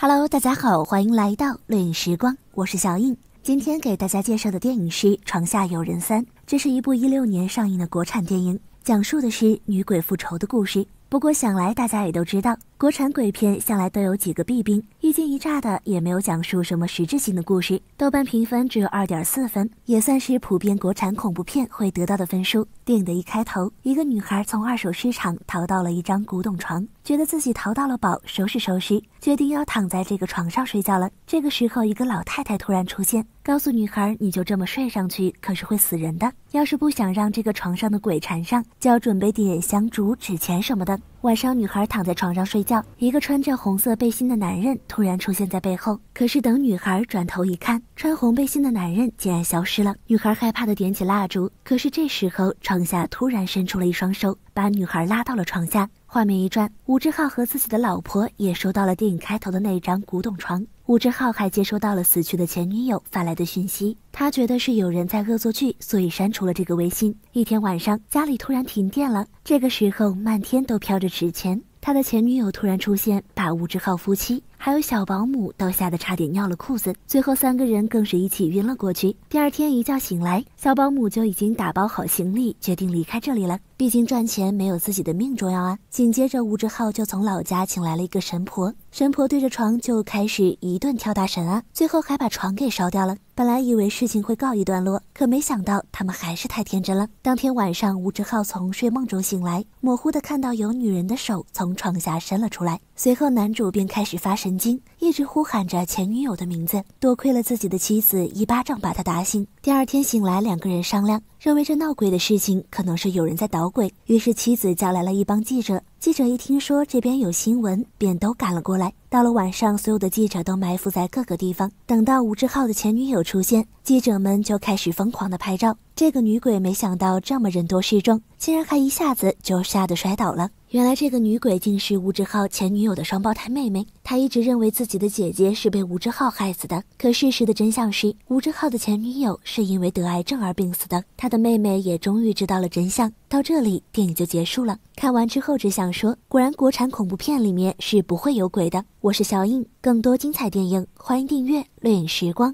Hello，大家好，欢迎来到乐影时光，我是小影。今天给大家介绍的电影是《床下有人三》，这是一部一六年上映的国产电影，讲述的是女鬼复仇的故事。不过想来大家也都知道，国产鬼片向来都有几个弊病。一惊一乍的，也没有讲述什么实质性的故事。豆瓣评分只有二点四分，也算是普遍国产恐怖片会得到的分数。电影的一开头，一个女孩从二手市场淘到了一张古董床，觉得自己淘到了宝，收拾收拾，决定要躺在这个床上睡觉了。这个时候，一个老太太突然出现。告诉女孩，你就这么睡上去，可是会死人的。要是不想让这个床上的鬼缠上，就要准备点香烛、纸钱什么的。晚上，女孩躺在床上睡觉，一个穿着红色背心的男人突然出现在背后。可是等女孩转头一看，穿红背心的男人竟然消失了。女孩害怕的点起蜡烛，可是这时候床下突然伸出了一双手，把女孩拉到了床下。画面一转，吴志浩和自己的老婆也收到了电影开头的那张古董床。吴志浩还接收到了死去的前女友发来的讯息，他觉得是有人在恶作剧，所以删除了这个微信。一天晚上，家里突然停电了，这个时候漫天都飘着纸钱，他的前女友突然出现，把吴志浩夫妻。还有小保姆都吓得差点尿了裤子，最后三个人更是一起晕了过去。第二天一觉醒来，小保姆就已经打包好行李，决定离开这里了。毕竟赚钱没有自己的命重要啊。紧接着，吴志浩就从老家请来了一个神婆，神婆对着床就开始一顿跳大神啊，最后还把床给烧掉了。本来以为事情会告一段落，可没想到他们还是太天真了。当天晚上，吴志浩从睡梦中醒来，模糊的看到有女人的手从床下伸了出来。随后，男主便开始发神经，一直呼喊着前女友的名字。多亏了自己的妻子一巴掌把他打醒。第二天醒来，两个人商量，认为这闹鬼的事情可能是有人在捣鬼。于是，妻子叫来了一帮记者。记者一听说这边有新闻，便都赶了过来。到了晚上，所有的记者都埋伏在各个地方。等到吴志浩的前女友出现，记者们就开始疯狂的拍照。这个女鬼没想到这么人多势众，竟然还一下子就吓得摔倒了。原来这个女鬼竟是吴志浩前女友的双胞胎妹妹，她一直认为自己的姐姐是被吴志浩害死的。可事实的真相是，吴志浩的前女友是因为得癌症而病死的。她的妹妹也终于知道了真相。到这里，电影就结束了。看完之后只想说，果然国产恐怖片里面是不会有鬼的。我是小影，更多精彩电影欢迎订阅《掠影时光》。